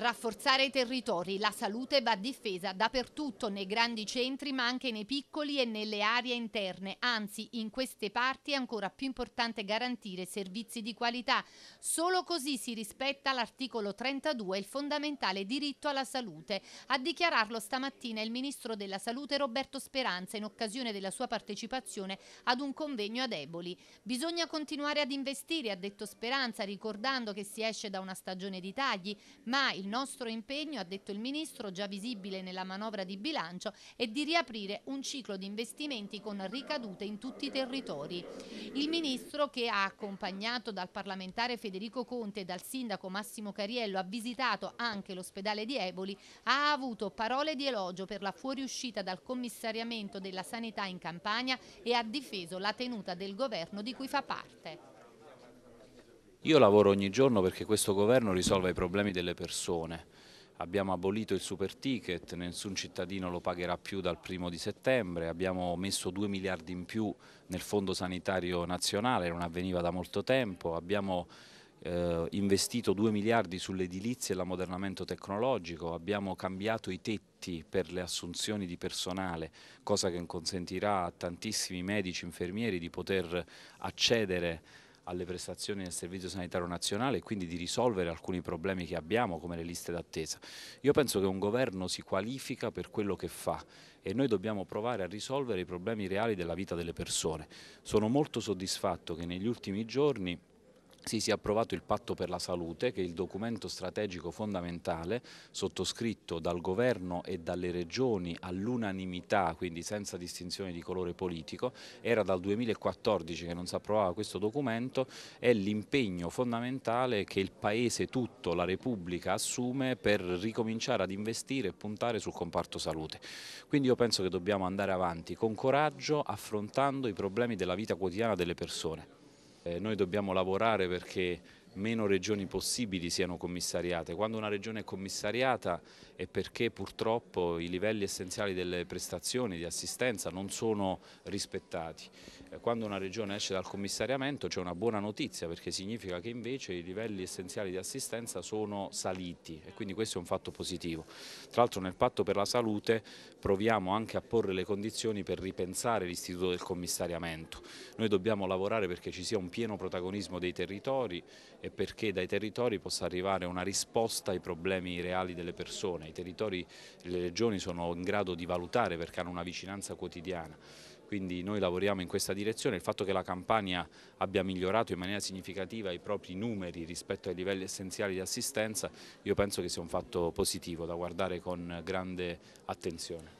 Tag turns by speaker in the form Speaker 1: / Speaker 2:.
Speaker 1: Rafforzare i territori, la salute va difesa dappertutto, nei grandi centri ma anche nei piccoli e nelle aree interne, anzi in queste parti è ancora più importante garantire servizi di qualità. Solo così si rispetta l'articolo 32 il fondamentale diritto alla salute. A dichiararlo stamattina il Ministro della Salute Roberto Speranza in occasione della sua partecipazione ad un convegno ad Eboli. Bisogna continuare ad investire, ha detto Speranza, ricordando che si esce da una stagione di tagli, ma il nostro impegno, ha detto il Ministro, già visibile nella manovra di bilancio, è di riaprire un ciclo di investimenti con ricadute in tutti i territori. Il Ministro, che ha accompagnato dal parlamentare Federico Conte e dal sindaco Massimo Cariello, ha visitato anche l'ospedale di Eboli, ha avuto parole di elogio per la fuoriuscita dal commissariamento della sanità in Campania e ha difeso la tenuta del governo di cui fa parte.
Speaker 2: Io lavoro ogni giorno perché questo governo risolva i problemi delle persone. Abbiamo abolito il super ticket, nessun cittadino lo pagherà più dal primo di settembre, abbiamo messo 2 miliardi in più nel fondo sanitario nazionale, non avveniva da molto tempo, abbiamo eh, investito 2 miliardi sull'edilizia e l'ammodernamento tecnologico, abbiamo cambiato i tetti per le assunzioni di personale, cosa che consentirà a tantissimi medici, e infermieri di poter accedere alle prestazioni del Servizio Sanitario Nazionale e quindi di risolvere alcuni problemi che abbiamo come le liste d'attesa. Io penso che un governo si qualifica per quello che fa e noi dobbiamo provare a risolvere i problemi reali della vita delle persone. Sono molto soddisfatto che negli ultimi giorni si sia approvato il patto per la salute che è il documento strategico fondamentale sottoscritto dal governo e dalle regioni all'unanimità quindi senza distinzione di colore politico era dal 2014 che non si approvava questo documento è l'impegno fondamentale che il paese tutto, la Repubblica assume per ricominciare ad investire e puntare sul comparto salute quindi io penso che dobbiamo andare avanti con coraggio affrontando i problemi della vita quotidiana delle persone eh, noi dobbiamo lavorare perché meno regioni possibili siano commissariate. Quando una regione è commissariata è perché purtroppo i livelli essenziali delle prestazioni di assistenza non sono rispettati. Eh, quando una regione esce dal commissariamento c'è una buona notizia perché significa che invece i livelli essenziali di assistenza sono saliti e quindi questo è un fatto positivo. Tra l'altro nel patto per la salute proviamo anche a porre le condizioni per ripensare l'istituto del commissariamento. Noi dobbiamo lavorare perché ci sia un pieno protagonismo dei territori e perché dai territori possa arrivare una risposta ai problemi reali delle persone. I territori, le regioni sono in grado di valutare perché hanno una vicinanza quotidiana quindi noi lavoriamo in questa direzione. Il fatto che la Campania abbia migliorato in maniera significativa i propri numeri rispetto ai livelli essenziali di assistenza, io penso che sia un fatto positivo da guardare con grande attenzione.